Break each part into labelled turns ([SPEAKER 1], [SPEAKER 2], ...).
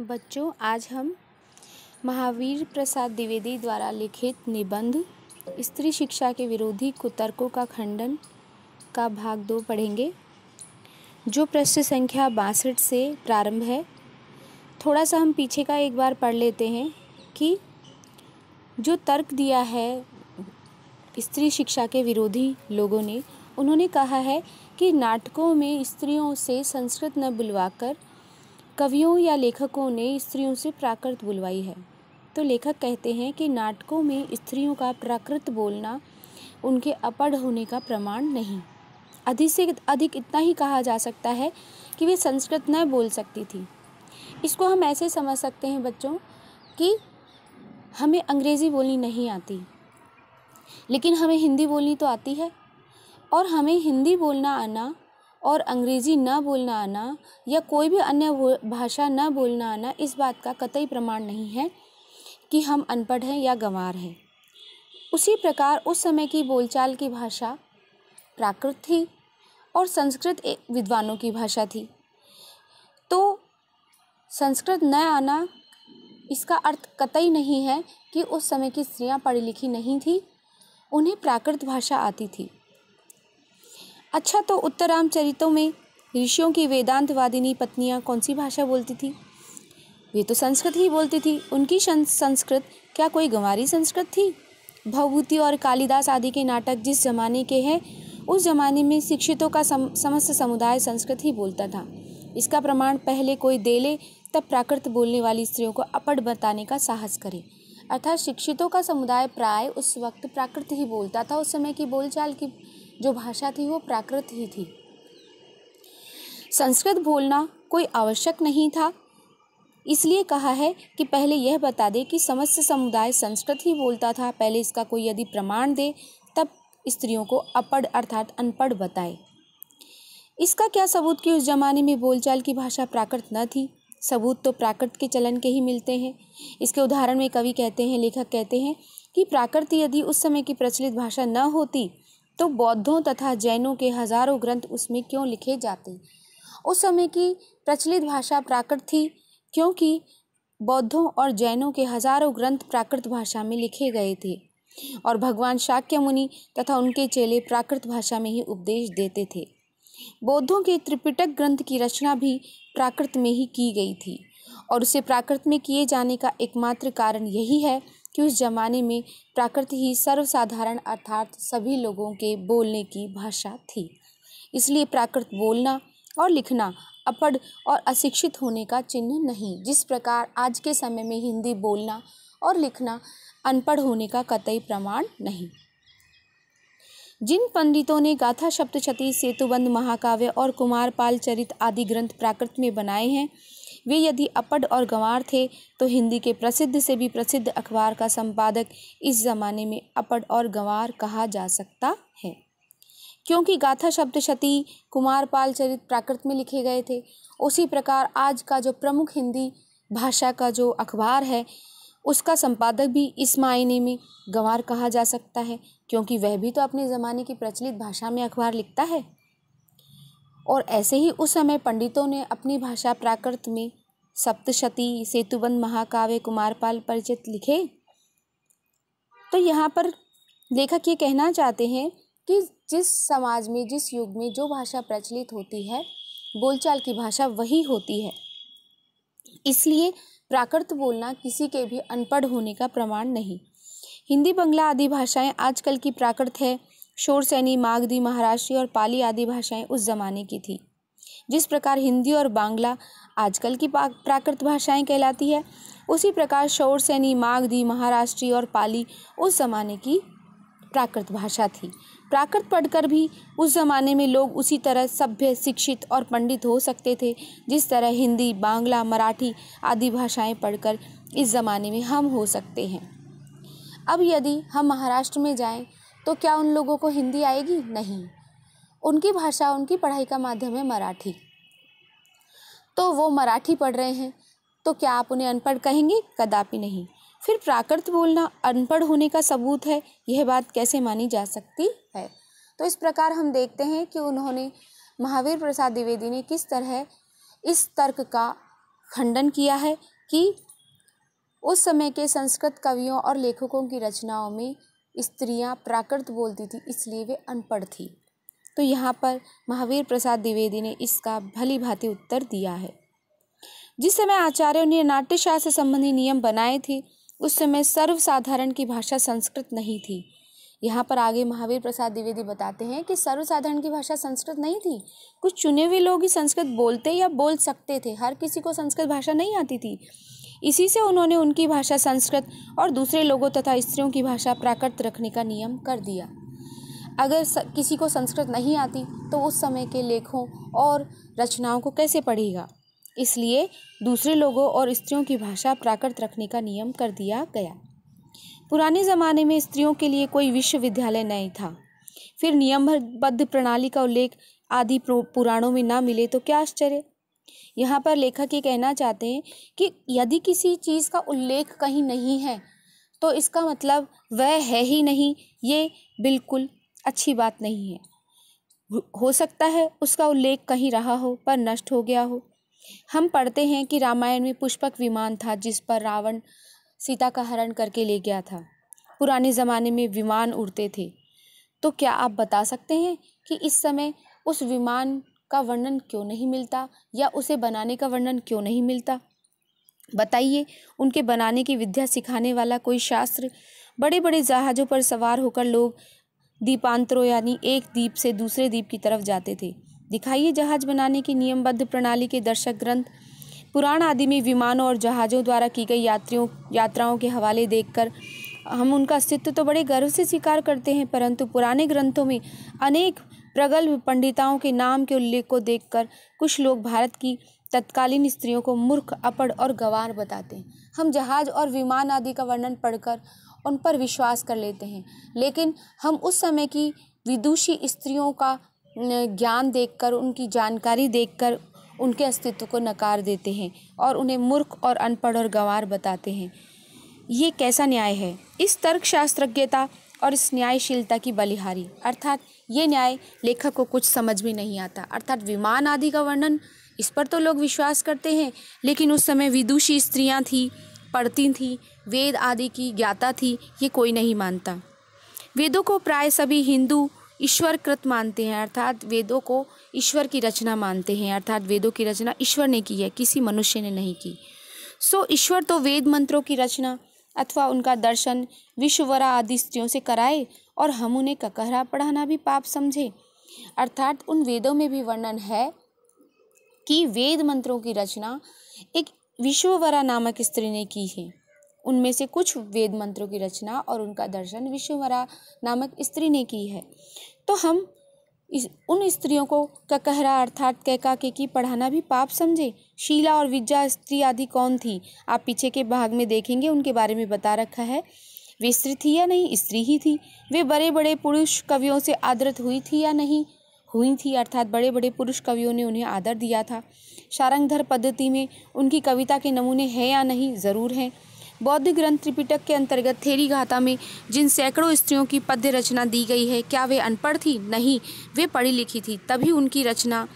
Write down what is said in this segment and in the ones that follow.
[SPEAKER 1] बच्चों आज हम महावीर प्रसाद द्विवेदी द्वारा लिखित निबंध स्त्री शिक्षा के विरोधी कुतर्कों का खंडन का भाग दो पढ़ेंगे जो प्रश्न संख्या बासठ से प्रारंभ है थोड़ा सा हम पीछे का एक बार पढ़ लेते हैं कि जो तर्क दिया है स्त्री शिक्षा के विरोधी लोगों ने उन्होंने कहा है कि नाटकों में स्त्रियों से संस्कृत न बुलवाकर कवियों या लेखकों ने स्त्रियों से प्राकृत बुलवाई है तो लेखक कहते हैं कि नाटकों में स्त्रियों का प्राकृत बोलना उनके अपढ़ होने का प्रमाण नहीं अधिक से अधिक इतना ही कहा जा सकता है कि वे संस्कृत न बोल सकती थी इसको हम ऐसे समझ सकते हैं बच्चों कि हमें अंग्रेज़ी बोलनी नहीं आती लेकिन हमें हिंदी बोलनी तो आती है और हमें हिंदी बोलना आना और अंग्रेज़ी न बोलना आना या कोई भी अन्य भाषा न बोलना आना इस बात का कतई प्रमाण नहीं है कि हम अनपढ़ हैं या गंवार हैं उसी प्रकार उस समय की बोलचाल की भाषा प्राकृत थी और संस्कृत एक विद्वानों की भाषा थी तो संस्कृत न आना इसका अर्थ कतई नहीं है कि उस समय की स्त्रियां पढ़ी लिखी नहीं थी उन्हें प्राकृत भाषा आती थी अच्छा तो उत्तर चरितों में ऋषियों की वेदांत वादिनी पत्नियाँ कौन सी भाषा बोलती थी वे तो संस्कृत ही बोलती थी उनकी संस्कृत क्या कोई गंवारी संस्कृत थी भवभूति और कालिदास आदि के नाटक जिस जमाने के हैं उस जमाने में शिक्षितों का सम, समस्त समुदाय संस्कृत ही बोलता था इसका प्रमाण पहले कोई दे ले तब प्राकृत बोलने वाली स्त्रियों को अपट बताने का साहस करे अर्थात शिक्षितों का समुदाय प्राय उस वक्त प्राकृत ही बोलता था उस समय की बोलचाल की जो भाषा थी वो प्राकृत ही थी संस्कृत बोलना कोई आवश्यक नहीं था इसलिए कहा है कि पहले यह बता दे कि समस्त समुदाय संस्कृत ही बोलता था पहले इसका कोई यदि प्रमाण दे तब स्त्रियों को अपढ़ अर्थात अनपढ़ बताए इसका क्या सबूत कि उस जमाने में बोलचाल की भाषा प्राकृत न थी सबूत तो प्राकृत के चलन के ही मिलते हैं इसके उदाहरण में कवि कहते हैं लेखक कहते हैं कि प्राकृत यदि उस समय की प्रचलित भाषा न होती तो बौद्धों तथा जैनों के हजारों ग्रंथ उसमें क्यों लिखे जाते उस समय की प्रचलित भाषा प्राकृत थी क्योंकि बौद्धों और जैनों के हजारों ग्रंथ प्राकृत भाषा में लिखे गए थे और भगवान शाक्य मुनि तथा उनके चेले प्राकृत भाषा में ही उपदेश देते थे बौद्धों के त्रिपिटक ग्रंथ की रचना भी प्राकृत में ही की गई थी और उसे प्राकृत में किए जाने का एकमात्र कारण यही है कि उस ज़माने में प्राकृत ही सर्वसाधारण अर्थात सभी लोगों के बोलने की भाषा थी इसलिए प्राकृत बोलना और लिखना अपढ़ और अशिक्षित होने का चिन्ह नहीं जिस प्रकार आज के समय में हिंदी बोलना और लिखना अनपढ़ होने का कतई प्रमाण नहीं जिन पंडितों ने गाथा सप्तशती सेतुबंध महाकाव्य और कुमारपाल चरित आदि ग्रंथ प्राकृत में बनाए हैं वे यदि अपड और गंवार थे तो हिंदी के प्रसिद्ध से भी प्रसिद्ध अखबार का संपादक इस ज़माने में अपड और गंवार कहा जा सकता है क्योंकि गाथा शब्द शती पाल चरित प्राकृत में लिखे गए थे उसी प्रकार आज का जो प्रमुख हिंदी भाषा का जो अखबार है उसका संपादक भी इस मायने में गंवार कहा जा सकता है क्योंकि वह भी तो अपने ज़माने की प्रचलित भाषा में अखबार लिखता है और ऐसे ही उस समय पंडितों ने अपनी भाषा प्राकृत में सप्तशती सेतुबंद महाकाव्य कुमारपाल परिचित लिखे तो यहाँ पर लेखक ये कहना चाहते हैं कि जिस समाज में जिस युग में जो भाषा प्रचलित होती है बोलचाल की भाषा वही होती है इसलिए प्राकृत बोलना किसी के भी अनपढ़ होने का प्रमाण नहीं हिंदी बंगला आदि भाषाएं आजकल की प्राकृत है शोरसैनी मागधी महाराष्ट्री और पाली आदि भाषाएं उस जमाने की थी जिस प्रकार हिंदी और बांग्ला आजकल की प्राकृत भाषाएं कहलाती है उसी प्रकार शोरसैनी मागधी महाराष्ट्री और पाली उस जमाने की प्राकृत भाषा थी प्राकृत पढ़कर भी उस ज़माने में लोग उसी तरह सभ्य शिक्षित और पंडित हो सकते थे जिस तरह हिंदी बांग्ला मराठी आदि भाषाएं पढ़कर इस ज़माने में हम हो सकते हैं अब यदि हम महाराष्ट्र में जाएं तो क्या उन लोगों को हिंदी आएगी नहीं उनकी भाषा उनकी पढ़ाई का माध्यम है मराठी तो वो मराठी पढ़ रहे हैं तो क्या आप उन्हें अनपढ़ कहेंगे कदापि नहीं फिर प्राकृत बोलना अनपढ़ होने का सबूत है यह बात कैसे मानी जा सकती है तो इस प्रकार हम देखते हैं कि उन्होंने महावीर प्रसाद द्विवेदी ने किस तरह इस तर्क का खंडन किया है कि उस समय के संस्कृत कवियों और लेखकों की रचनाओं में स्त्रियाँ प्राकृत बोलती थी इसलिए वे अनपढ़ थी तो यहाँ पर महावीर प्रसाद द्विवेदी ने इसका भली भांति उत्तर दिया है जिस समय आचार्यों ने नाट्यशास्त्र संबंधी नियम बनाए थे उस समय सर्वसाधारण की भाषा संस्कृत नहीं थी यहाँ पर आगे महावीर प्रसाद द्विवेदी बताते हैं कि सर्वसाधारण की भाषा संस्कृत नहीं थी कुछ चुने हुए लोग ही संस्कृत बोलते या बोल सकते थे हर किसी को संस्कृत भाषा नहीं आती थी इसी से उन्होंने उनकी भाषा संस्कृत और दूसरे लोगों तथा स्त्रियों की भाषा प्राकृत रखने का नियम कर दिया अगर किसी को संस्कृत नहीं आती तो उस समय के लेखों और रचनाओं को कैसे पढ़ेगा इसलिए दूसरे लोगों और स्त्रियों की भाषा प्राकृत रखने का नियम कर दिया गया पुराने ज़माने में स्त्रियों के लिए कोई विश्वविद्यालय नहीं था फिर नियमबद्ध प्रणाली का उल्लेख आदि पुराणों में ना मिले तो क्या आश्चर्य यहाँ पर लेखक ये कहना चाहते हैं कि यदि किसी चीज़ का उल्लेख कहीं नहीं है तो इसका मतलब वह है ही नहीं ये बिल्कुल अच्छी बात नहीं है हो सकता है उसका उल्लेख कहीं रहा हो पर नष्ट हो गया हो हम पढ़ते हैं कि रामायण में पुष्पक विमान था जिस पर रावण सीता का हरण करके ले गया था पुराने ज़माने में विमान उड़ते थे तो क्या आप बता सकते हैं कि इस समय उस विमान का वर्णन क्यों नहीं मिलता या उसे बनाने का वर्णन क्यों नहीं मिलता बताइए उनके बनाने की विद्या सिखाने वाला कोई शास्त्र बड़े बड़े जहाज़ों पर सवार होकर लोग दीपांतरों यानी एक दीप से दूसरे दीप की तरफ जाते थे दिखाइए जहाज बनाने की नियमबद्ध प्रणाली के दर्शक ग्रंथ पुराण आदि में विमानों और जहाज़ों द्वारा की गई यात्रियों यात्राओं के हवाले देखकर हम उनका अस्तित्व तो बड़े गर्व से स्वीकार करते हैं परंतु पुराने ग्रंथों में अनेक प्रगल्भ पंडिताओं के नाम के उल्लेख को देखकर कुछ लोग भारत की तत्कालीन स्त्रियों को मूर्ख अपड़ और गवार बताते हैं हम जहाज और विमान आदि का वर्णन पढ़कर उन पर विश्वास कर लेते हैं लेकिन हम उस समय की विदुषी स्त्रियों का ज्ञान देखकर उनकी जानकारी देखकर उनके अस्तित्व को नकार देते हैं और उन्हें मूर्ख और अनपढ़ और गंवार बताते हैं ये कैसा न्याय है इस तर्कशास्त्रज्ञता और इस न्यायशीलता की बलिहारी अर्थात ये न्याय लेखक को कुछ समझ में नहीं आता अर्थात विमान आदि का वर्णन इस पर तो लोग विश्वास करते हैं लेकिन उस समय विदुषी स्त्रियां थीं पढ़ती थीं वेद आदि की ज्ञाता थी ये कोई नहीं मानता वेदों को प्राय सभी हिंदू ईश्वर कृत मानते हैं अर्थात वेदों को ईश्वर की रचना मानते हैं अर्थात वेदों की रचना ईश्वर ने की है किसी मनुष्य ने नहीं की सो ईश्वर तो वेद मंत्रों की रचना अथवा उनका दर्शन विश्ववरा आदि स्त्रियों से कराए और हम उन्हें ककहरा पढ़ाना भी पाप समझे अर्थात उन वेदों में भी वर्णन है कि वेद मंत्रों की रचना एक विश्ववरा नामक स्त्री ने की है उनमें से कुछ वेद मंत्रों की रचना और उनका दर्शन विश्ववरा नामक स्त्री ने की है तो हम इस उन स्त्रियों को ककहरा अर्थात के की पढ़ाना भी पाप समझे शीला और विज्जा स्त्री आदि कौन थी आप पीछे के भाग में देखेंगे उनके बारे में बता रखा है वे स्त्री थी या नहीं स्त्री ही थी वे बड़े बड़े पुरुष कवियों से आदृत हुई थी या नहीं हुई थी अर्थात बड़े बड़े पुरुष कवियों ने उन्हें आदर दिया था शारंगधर पद्धति में उनकी कविता के नमूने हैं या नहीं ज़रूर हैं बौद्ध ग्रंथ त्रिपिटक के अंतर्गत थेरी घाता में जिन सैकड़ों स्त्रियों की पद्य रचना दी गई है क्या वे अनपढ़ थी नहीं वे पढ़ी लिखी थी तभी उनकी रचना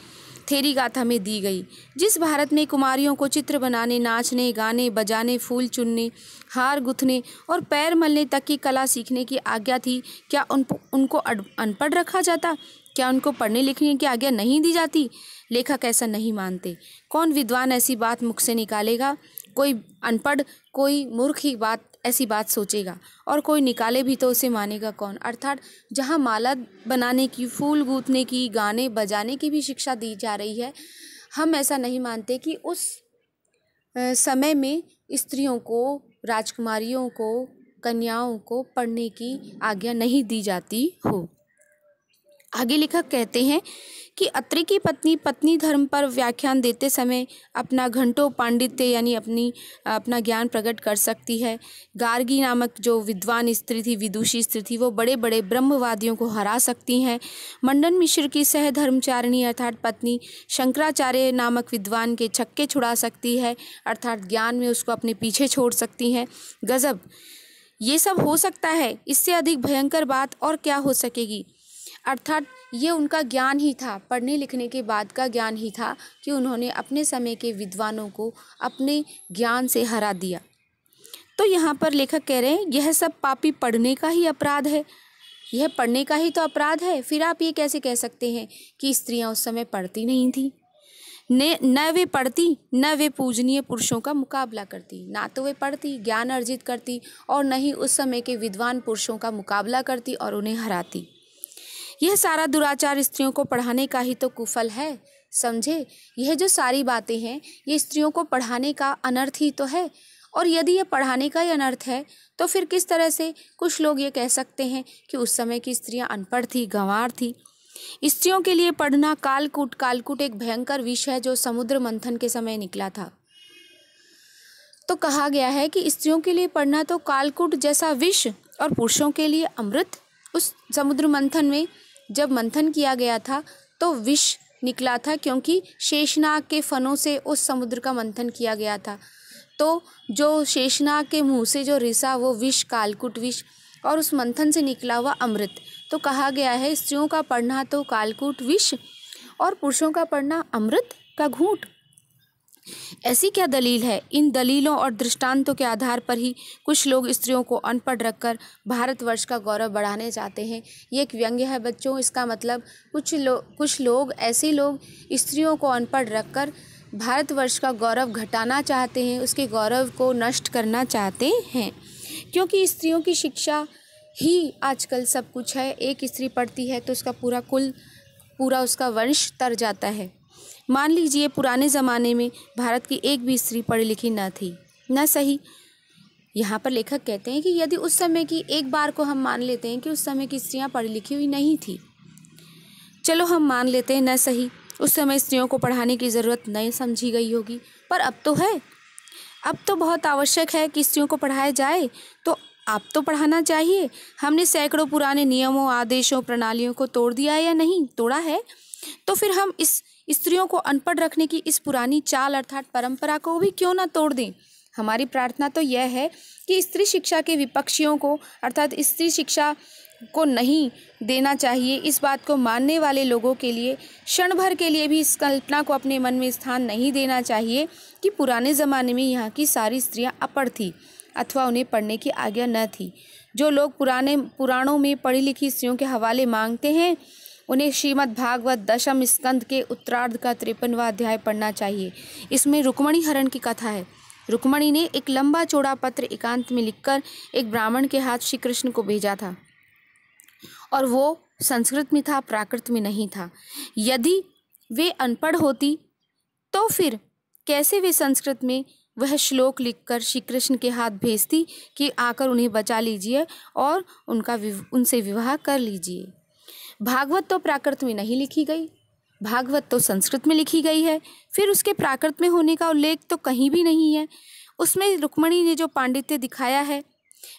[SPEAKER 1] थेरी गाथा में दी गई जिस भारत में कुमारियों को चित्र बनाने नाचने गाने बजाने फूल चुनने हार गुथने और पैर मलने तक की कला सीखने की आज्ञा थी क्या उन उनको अनपढ़ रखा जाता क्या उनको पढ़ने लिखने की आज्ञा नहीं दी जाती लेखक ऐसा नहीं मानते कौन विद्वान ऐसी बात मुख से निकालेगा कोई अनपढ़ कोई मूर्ख ही बात ऐसी बात सोचेगा और कोई निकाले भी तो उसे मानेगा कौन अर्थात जहाँ माला बनाने की फूल गूँथने की गाने बजाने की भी शिक्षा दी जा रही है हम ऐसा नहीं मानते कि उस समय में स्त्रियों को राजकुमारियों को कन्याओं को पढ़ने की आज्ञा नहीं दी जाती हो आगे लेखक कहते हैं कि अत्रि की पत्नी पत्नी धर्म पर व्याख्यान देते समय अपना घंटों पांडित्य यानी अपनी अपना ज्ञान प्रकट कर सकती है गार्गी नामक जो विद्वान स्त्री थी विदुषी स्त्री थी वो बड़े बड़े ब्रह्मवादियों को हरा सकती हैं मंडन मिश्र की सहधर्मचारिणी अर्थात पत्नी शंकराचार्य नामक विद्वान के छक्के छुड़ा सकती है अर्थात ज्ञान में उसको अपने पीछे छोड़ सकती हैं गज़ब ये सब हो सकता है इससे अधिक भयंकर बात और क्या हो सकेगी अर्थात ये उनका ज्ञान ही था पढ़ने लिखने के बाद का ज्ञान ही था कि उन्होंने अपने समय के विद्वानों को अपने ज्ञान से हरा दिया तो यहाँ पर लेखक कह रहे हैं यह सब पापी पढ़ने का ही अपराध है यह पढ़ने का ही तो अपराध है फिर आप ये कैसे कह सकते हैं कि स्त्रियाँ उस समय पढ़ती नहीं थीं ने न वे पढ़ती न वे पूजनीय पुरुषों का मुकाबला करती ना तो वे पढ़ती ज्ञान अर्जित करती और न ही उस समय के विद्वान पुरुषों का मुकाबला करती और उन्हें हराती यह सारा दुराचार स्त्रियों को पढ़ाने का ही तो कुफल है समझे यह जो सारी बातें हैं ये स्त्रियों को पढ़ाने का अनर्थ ही तो है और यदि यह पढ़ाने का ही अनर्थ है तो फिर किस तरह से कुछ लोग ये कह सकते हैं कि उस समय की स्त्रियां अनपढ़ थी गंवार थी स्त्रियों के लिए पढ़ना कालकूट कालकूट एक भयंकर विष है जो समुद्र मंथन के समय निकला था तो कहा गया है कि स्त्रियों के लिए पढ़ना तो कालकूट जैसा विष और पुरुषों के लिए अमृत उस समुद्र मंथन में जब मंथन किया गया था तो विष निकला था क्योंकि शेषनाग के फनों से उस समुद्र का मंथन किया गया था तो जो शेषनाग के मुंह से जो रिसा वो विष कालकुट विष और उस मंथन से निकला हुआ अमृत तो कहा गया है स्त्रियों का पढ़ना तो कालकुट विष और पुरुषों का पढ़ना अमृत का घूट ऐसी क्या दलील है इन दलीलों और दृष्टांतों के आधार पर ही कुछ लोग स्त्रियों को अनपढ़ रखकर भारतवर्ष का गौरव बढ़ाने चाहते हैं ये एक व्यंग्य है बच्चों इसका मतलब कुछ लोग कुछ लोग ऐसे लोग स्त्रियों को अनपढ़ रखकर भारतवर्ष का गौरव घटाना चाहते हैं उसके गौरव को नष्ट करना चाहते हैं क्योंकि स्त्रियों की शिक्षा ही आजकल सब कुछ है एक स्त्री पढ़ती है तो उसका पूरा कुल पूरा उसका वंश तर जाता है मान लीजिए पुराने ज़माने में भारत की एक भी स्त्री पढ़ी लिखी न थी न सही यहाँ पर लेखक कहते हैं कि यदि उस समय की एक बार को हम मान लेते हैं कि उस समय की स्त्रियाँ पढ़ी लिखी हुई नहीं थी चलो हम मान लेते हैं न सही उस समय स्त्रियों को पढ़ाने की ज़रूरत नहीं समझी गई होगी पर अब तो है अब तो बहुत आवश्यक है कि स्त्रियों को पढ़ाया जाए तो आप तो पढ़ाना चाहिए हमने सैकड़ों पुराने नियमों आदेशों प्रणालियों को तोड़ दिया या नहीं तोड़ा है तो फिर हम इस स्त्रियों को अनपढ़ रखने की इस पुरानी चाल अर्थात परंपरा को भी क्यों ना तोड़ दें हमारी प्रार्थना तो यह है कि स्त्री शिक्षा के विपक्षियों को अर्थात स्त्री शिक्षा को नहीं देना चाहिए इस बात को मानने वाले लोगों के लिए क्षण भर के लिए भी इस कल्पना को अपने मन में स्थान नहीं देना चाहिए कि पुराने ज़माने में यहाँ की सारी स्त्रियाँ अपढ़ थी अथवा उन्हें पढ़ने की आज्ञा न थी जो लोग पुराने पुराणों में पढ़ी लिखी स्त्रियों के हवाले मांगते हैं उन्हें श्रीमद् भागवत दशम स्कंद के उत्तरार्ध का तिरपनवा अध्याय पढ़ना चाहिए इसमें रुक्मणी हरण की कथा है रुक्मणी ने एक लंबा चौड़ा पत्र एकांत में लिखकर एक ब्राह्मण के हाथ श्री कृष्ण को भेजा था और वो संस्कृत में था प्राकृत में नहीं था यदि वे अनपढ़ होती तो फिर कैसे वे संस्कृत में वह श्लोक लिखकर श्री कृष्ण के हाथ भेजती कि आकर उन्हें बचा लीजिए और उनका उनसे विवाह कर लीजिए भागवत तो प्राकृत में नहीं लिखी गई भागवत तो संस्कृत में लिखी गई है फिर उसके प्राकृत में होने का उल्लेख तो कहीं भी नहीं है उसमें रुक्मणी ने जो पांडित्य दिखाया है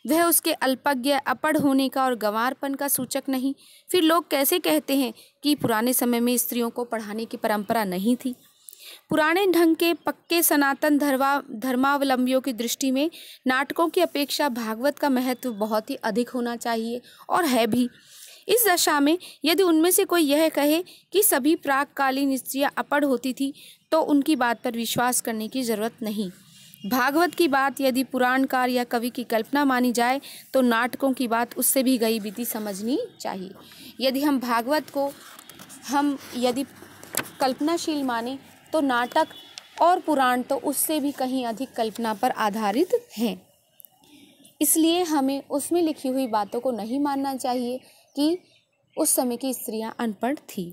[SPEAKER 1] वह उसके अल्पज्ञ अपढ़ होने का और गंवारपन का सूचक नहीं फिर लोग कैसे कहते हैं कि पुराने समय में स्त्रियों को पढ़ाने की परंपरा नहीं थी पुराने ढंग के पक्के सनातन धर्मा धर्मावलंबियों की दृष्टि में नाटकों की अपेक्षा भागवत का महत्व बहुत ही अधिक होना चाहिए और है भी इस दशा में यदि उनमें से कोई यह कहे कि सभी प्रागकालीन स्त्रियाँ अपढ़ होती थी तो उनकी बात पर विश्वास करने की जरूरत नहीं भागवत की बात यदि पुराणकार या कवि की कल्पना मानी जाए तो नाटकों की बात उससे भी गई बीती समझनी चाहिए यदि हम भागवत को हम यदि कल्पनाशील माने तो नाटक और पुराण तो उससे भी कहीं अधिक कल्पना पर आधारित हैं इसलिए हमें उसमें लिखी हुई बातों को नहीं मानना चाहिए कि उस समय की स्त्रियां अनपढ़ थी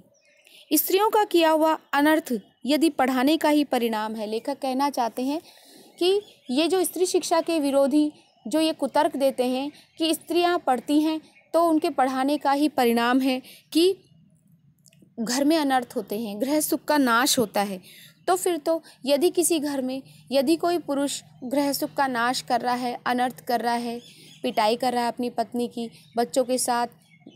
[SPEAKER 1] स्त्रियों का किया हुआ अनर्थ यदि पढ़ाने का ही परिणाम है लेखक कहना चाहते हैं कि ये जो स्त्री शिक्षा के विरोधी जो ये कुतर्क देते हैं कि स्त्रियां पढ़ती हैं तो उनके पढ़ाने का ही परिणाम है कि घर में अनर्थ होते हैं गृह सुख का नाश होता है तो फिर तो यदि किसी घर में यदि कोई पुरुष गृह सुख का नाश कर रहा है अनर्थ कर रहा है पिटाई कर रहा है अपनी पत्नी की बच्चों के साथ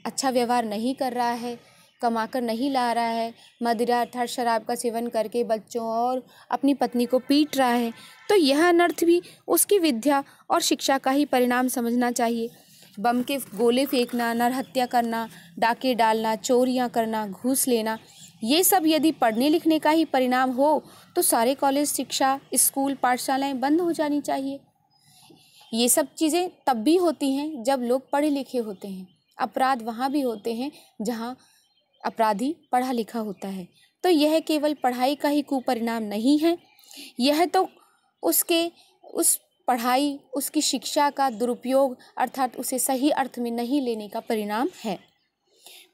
[SPEAKER 1] अच्छा व्यवहार नहीं कर रहा है कमा कर नहीं ला रहा है मदिरा अर्थात शराब का सेवन करके बच्चों और अपनी पत्नी को पीट रहा है तो यह अनर्थ भी उसकी विद्या और शिक्षा का ही परिणाम समझना चाहिए बम के गोले फेंकना नरहत्या करना डाके डालना चोरियां करना घूस लेना ये सब यदि पढ़ने लिखने का ही परिणाम हो तो सारे कॉलेज शिक्षा स्कूल पाठशालाएँ बंद हो जानी चाहिए ये सब चीज़ें तब भी होती हैं जब लोग पढ़े लिखे होते हैं अपराध वहाँ भी होते हैं जहाँ अपराधी पढ़ा लिखा होता है तो यह केवल पढ़ाई का ही कुपरिणाम नहीं है यह तो उसके उस पढ़ाई उसकी शिक्षा का दुरुपयोग अर्थात उसे सही अर्थ में नहीं लेने का परिणाम है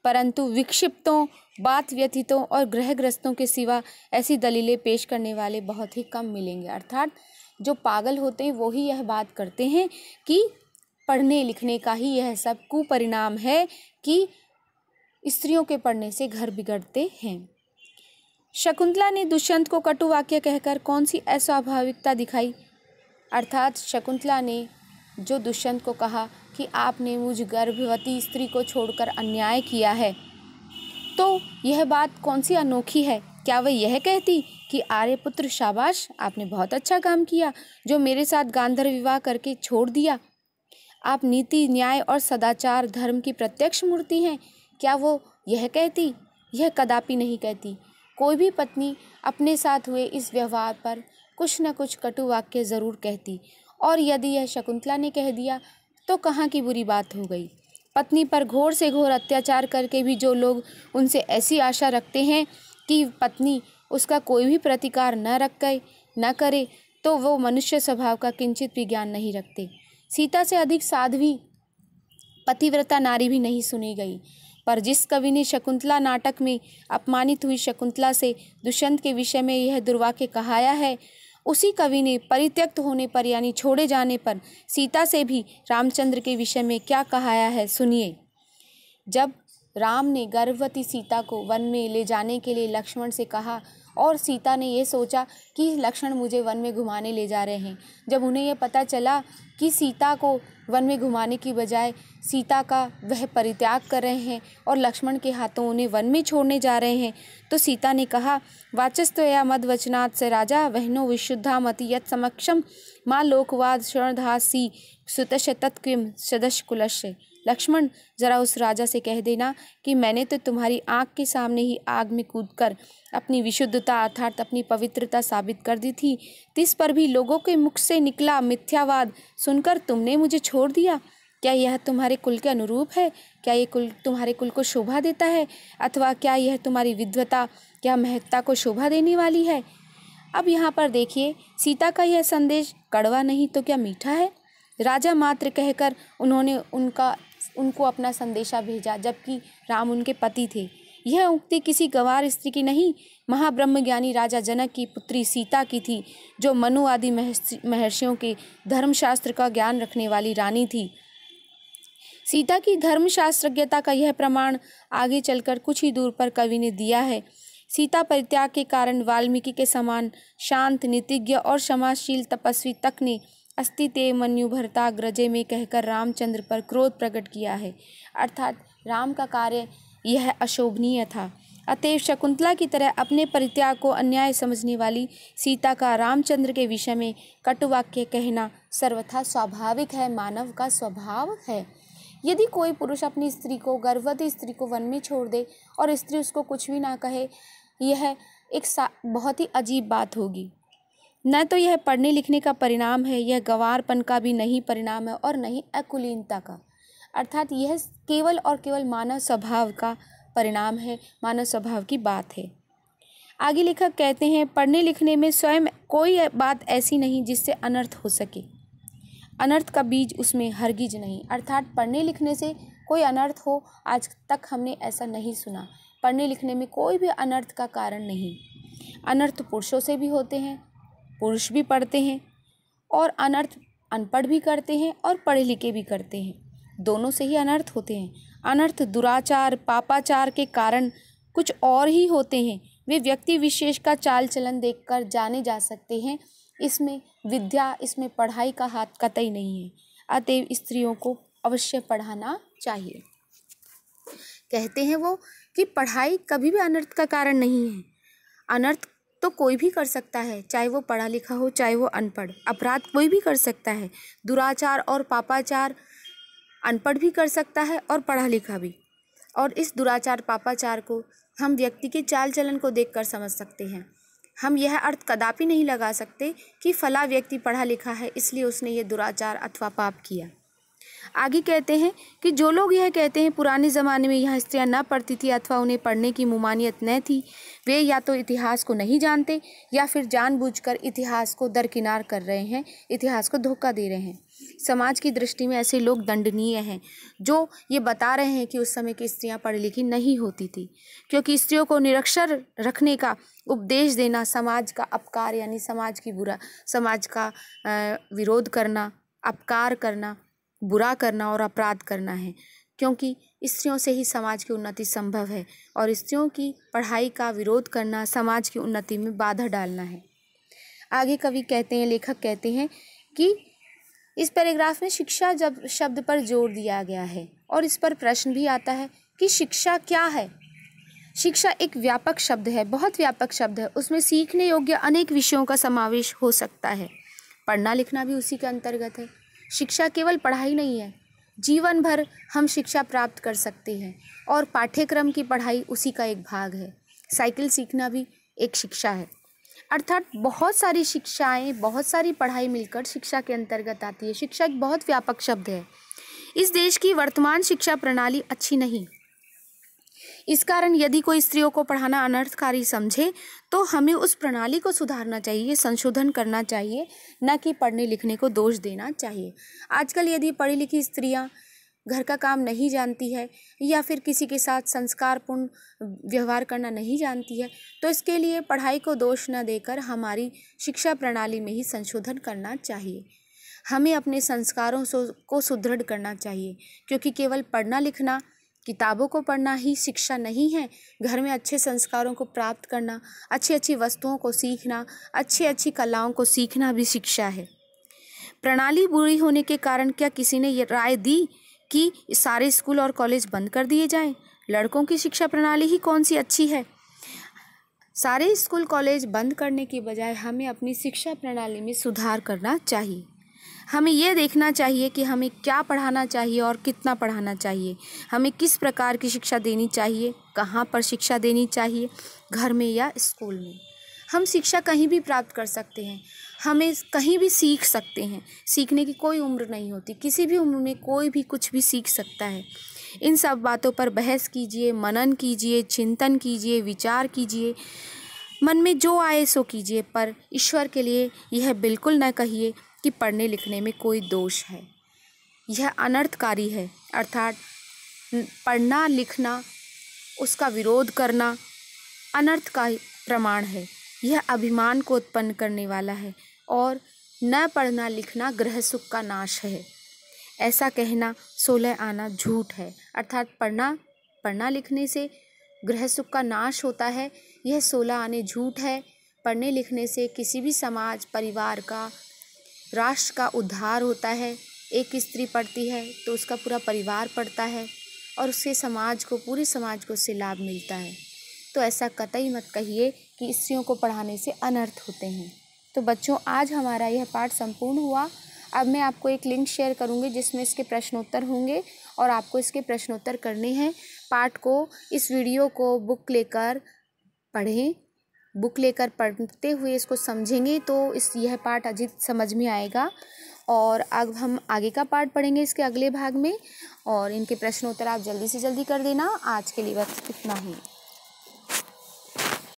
[SPEAKER 1] परंतु विक्षिप्तों बात व्यथितों और ग्रहग्रस्तों के सिवा ऐसी दलीलें पेश करने वाले बहुत ही कम मिलेंगे अर्थात जो पागल होते हैं वो ही यह बात करते हैं कि पढ़ने लिखने का ही यह सब कुपरिणाम है कि स्त्रियों के पढ़ने से घर बिगड़ते हैं शकुंतला ने दुष्यंत को कटु वाक्य कहकर कौन सी अस्वाभाविकता दिखाई अर्थात शकुंतला ने जो दुष्यंत को कहा कि आपने मुझ गर्भवती स्त्री को छोड़कर अन्याय किया है तो यह बात कौन सी अनोखी है क्या वह यह कहती कि पुत्र शाबाश आपने बहुत अच्छा काम किया जो मेरे साथ गांधर विवाह करके छोड़ दिया आप नीति न्याय और सदाचार धर्म की प्रत्यक्ष मूर्ति हैं क्या वो यह कहती यह कदापि नहीं कहती कोई भी पत्नी अपने साथ हुए इस व्यवहार पर कुछ न कुछ कटु वाक्य ज़रूर कहती और यदि यह शकुंतला ने कह दिया तो कहाँ की बुरी बात हो गई पत्नी पर घोर से घोर अत्याचार करके भी जो लोग उनसे ऐसी आशा रखते हैं कि पत्नी उसका कोई भी प्रतिकार न रख गए न करे तो वो मनुष्य स्वभाव का किंचित भी ज्ञान नहीं रखते सीता से अधिक साध्वी पतिव्रता नारी भी नहीं सुनी गई पर जिस कवि ने शकुंतला नाटक में अपमानित हुई शकुंतला से दुष्यंत के विषय में यह दुर्वाक्य कहाया है उसी कवि ने परित्यक्त होने पर यानी छोड़े जाने पर सीता से भी रामचंद्र के विषय में क्या कहाया है सुनिए जब राम ने गर्भवती सीता को वन में ले जाने के लिए लक्ष्मण से कहा और सीता ने यह सोचा कि लक्ष्मण मुझे वन में घुमाने ले जा रहे हैं जब उन्हें यह पता चला कि सीता को वन में घुमाने की बजाय सीता का वह परित्याग कर रहे हैं और लक्ष्मण के हाथों उन्हें वन में छोड़ने जा रहे हैं तो सीता ने कहा वाचस्तया या मद वचनाथ से राजा वहनो विशुद्धा मति यत समक्षम माँ लोकवाद शरणधासी सुतश तत्क्विम सदश कुलश लक्ष्मण जरा उस राजा से कह देना कि मैंने तो तुम्हारी आँख के सामने ही आग में कूद कर अपनी विशुद्धता अर्थात अपनी पवित्रता साबित कर दी थी तिस पर भी लोगों के मुख से निकला मिथ्यावाद सुनकर तुमने मुझे छोड़ दिया क्या यह तुम्हारे कुल के अनुरूप है क्या ये कुल तुम्हारे कुल को शोभा देता है अथवा क्या यह तुम्हारी विद्वता क्या महत्ता को शोभा देने वाली है अब यहाँ पर देखिए सीता का यह संदेश कड़वा नहीं तो क्या मीठा है राजा मात्र कहकर उन्होंने उनका उनको अपना संदेशा भेजा जबकि राम उनके पति थे यह उक्ति किसी गवार स्त्री की नहीं महाब्रह्म ज्ञानी राजा जनक की पुत्री सीता की थी जो मनु आदि महर्षियों के धर्मशास्त्र का ज्ञान रखने वाली रानी थी सीता की धर्मशास्त्रज्ञता का यह प्रमाण आगे चलकर कुछ ही दूर पर कवि ने दिया है सीता परित्याग के कारण वाल्मीकि के समान शांत नीतिज्ञ और क्षमाशील तपस्वी तक ने अस्ति ते ग्रजे में कहकर रामचंद्र पर क्रोध प्रकट किया है अर्थात राम का कार्य यह अशोभनीय था अतएव शकुंतला की तरह अपने परित्याग को अन्याय समझने वाली सीता का रामचंद्र के विषय में कटुवाक्य कहना सर्वथा स्वाभाविक है मानव का स्वभाव है यदि कोई पुरुष अपनी स्त्री को गर्भवती स्त्री को वन में छोड़ दे और स्त्री उसको कुछ भी ना कहे यह एक बहुत ही अजीब बात होगी न तो यह पढ़ने लिखने का परिणाम है यह गंवारपन का भी नहीं परिणाम है और न ही अकुलीनता का अर्थात यह केवल और केवल मानव स्वभाव का परिणाम है मानव स्वभाव की बात है आगे लेखक कहते हैं पढ़ने लिखने में स्वयं कोई बात ऐसी नहीं जिससे अनर्थ हो सके अनर्थ का बीज उसमें हरगिज नहीं अर्थात पढ़ने लिखने से कोई अनर्थ हो आज तक हमने ऐसा नहीं सुना पढ़ने लिखने में कोई भी अनर्थ का कारण नहीं अनर्थ पुरुषों से भी होते हैं पुरुष भी पढ़ते हैं और अनर्थ अनपढ़ भी करते हैं और पढ़े लिखे भी करते हैं दोनों से ही अनर्थ होते हैं अनर्थ दुराचार पापाचार के कारण कुछ और ही होते हैं वे व्यक्ति विशेष का चाल चलन देखकर जाने जा सकते हैं इसमें विद्या इसमें पढ़ाई का हाथ कतई नहीं है अतएव स्त्रियों को अवश्य पढ़ाना चाहिए कहते हैं वो कि पढ़ाई कभी भी अनर्थ का कारण नहीं है अनर्थ तो कोई भी कर सकता है चाहे वो पढ़ा लिखा हो चाहे वो अनपढ़ अपराध कोई भी कर सकता है दुराचार और पापाचार अनपढ़ भी कर सकता है और पढ़ा लिखा भी और इस दुराचार पापाचार को हम व्यक्ति के चाल चलन को देखकर समझ सकते हैं हम यह अर्थ कदापि नहीं लगा सकते कि फला व्यक्ति पढ़ा लिखा है इसलिए उसने ये दुराचार अथवा पाप किया आगे कहते हैं कि जो लोग यह कहते हैं पुराने ज़माने में यह स्त्रियाँ न पढ़ती थी अथवा उन्हें पढ़ने की मुमानियत न थी वे या तो इतिहास को नहीं जानते या फिर जानबूझकर इतिहास को दरकिनार कर रहे हैं इतिहास को धोखा दे रहे हैं समाज की दृष्टि में ऐसे लोग दंडनीय हैं जो ये बता रहे हैं कि उस समय की स्त्रियाँ पढ़ी लिखी नहीं होती थी क्योंकि स्त्रियों को निरक्षर रखने का उपदेश देना समाज का अपकार यानी समाज की बुरा समाज का विरोध करना अपकार करना बुरा करना और अपराध करना है क्योंकि स्त्रियों से ही समाज की उन्नति संभव है और स्त्रियों की पढ़ाई का विरोध करना समाज की उन्नति में बाधा डालना है आगे कवि कहते हैं लेखक कहते हैं कि इस पैराग्राफ में शिक्षा जब शब्द पर जोर दिया गया है और इस पर प्रश्न भी आता है कि शिक्षा क्या है शिक्षा एक व्यापक शब्द है बहुत व्यापक शब्द है उसमें सीखने योग्य अनेक विषयों का समावेश हो सकता है पढ़ना लिखना भी उसी के अंतर्गत है शिक्षा केवल पढ़ाई नहीं है जीवन भर हम शिक्षा प्राप्त कर सकते हैं और पाठ्यक्रम की पढ़ाई उसी का एक भाग है साइकिल सीखना भी एक शिक्षा है अर्थात बहुत सारी शिक्षाएं बहुत सारी पढ़ाई मिलकर शिक्षा के अंतर्गत आती है शिक्षा एक बहुत व्यापक शब्द है इस देश की वर्तमान शिक्षा प्रणाली अच्छी नहीं इस कारण यदि कोई स्त्रियों को पढ़ाना अनर्थकारी समझे तो हमें उस प्रणाली को सुधारना चाहिए संशोधन करना चाहिए न कि पढ़ने लिखने को दोष देना चाहिए आजकल यदि पढ़ी लिखी स्त्रियाँ घर का काम नहीं जानती है या फिर किसी के साथ संस्कारपूर्ण व्यवहार करना नहीं जानती है तो इसके लिए पढ़ाई को दोष न देकर हमारी शिक्षा प्रणाली में ही संशोधन करना चाहिए हमें अपने संस्कारों को सुदृढ़ करना चाहिए क्योंकि केवल पढ़ना लिखना किताबों को पढ़ना ही शिक्षा नहीं है घर में अच्छे संस्कारों को प्राप्त करना अच्छी अच्छी वस्तुओं को सीखना अच्छी अच्छी कलाओं को सीखना भी शिक्षा है प्रणाली बुरी होने के कारण क्या किसी ने ये राय दी कि सारे स्कूल और कॉलेज बंद कर दिए जाएं लड़कों की शिक्षा प्रणाली ही कौन सी अच्छी है सारे स्कूल कॉलेज बंद करने की बजाय हमें अपनी शिक्षा प्रणाली में सुधार करना चाहिए हमें यह देखना चाहिए कि हमें क्या पढ़ाना चाहिए और कितना पढ़ाना चाहिए हमें किस प्रकार की शिक्षा देनी चाहिए कहाँ पर शिक्षा देनी चाहिए घर में या स्कूल में हम शिक्षा कहीं भी प्राप्त कर सकते हैं हमें कहीं भी सीख सकते हैं सीखने की कोई उम्र नहीं होती किसी भी उम्र में कोई भी कुछ भी सीख सकता है इन सब बातों पर बहस कीजिए मनन कीजिए चिंतन कीजिए विचार कीजिए मन में जो आए सो कीजिए पर ईश्वर के लिए यह बिल्कुल न कहिए कि पढ़ने लिखने में कोई दोष है यह अनर्थकारी है अर्थात पढ़ना लिखना उसका विरोध करना अनर्थ का प्रमाण है यह अभिमान को उत्पन्न करने वाला है और न पढ़ना लिखना ग्रह सुख का नाश है ऐसा कहना सोलह आना झूठ है अर्थात पढ़ना पढ़ना लिखने से ग्रह सुख का नाश होता है यह सोलह आने झूठ है पढ़ने लिखने से किसी भी समाज परिवार का राष्ट्र का उद्धार होता है एक स्त्री पढ़ती है तो उसका पूरा परिवार पढ़ता है और उसके समाज को पूरे समाज को उससे लाभ मिलता है तो ऐसा कतई मत कहिए कि स्त्रियों को पढ़ाने से अनर्थ होते हैं तो बच्चों आज हमारा यह पाठ संपूर्ण हुआ अब मैं आपको एक लिंक शेयर करूंगी जिसमें इसके प्रश्नोत्तर होंगे और आपको इसके प्रश्नोत्तर करने हैं पाठ को इस वीडियो को बुक लेकर पढ़ें बुक लेकर पढ़ते हुए इसको समझेंगे तो इस यह पार्ट अजीत समझ में आएगा और अब हम आगे का पार्ट पढ़ेंगे इसके अगले भाग में और इनके प्रश्नोत्तर आप जल्दी से जल्दी कर देना आज के लिए बस इतना ही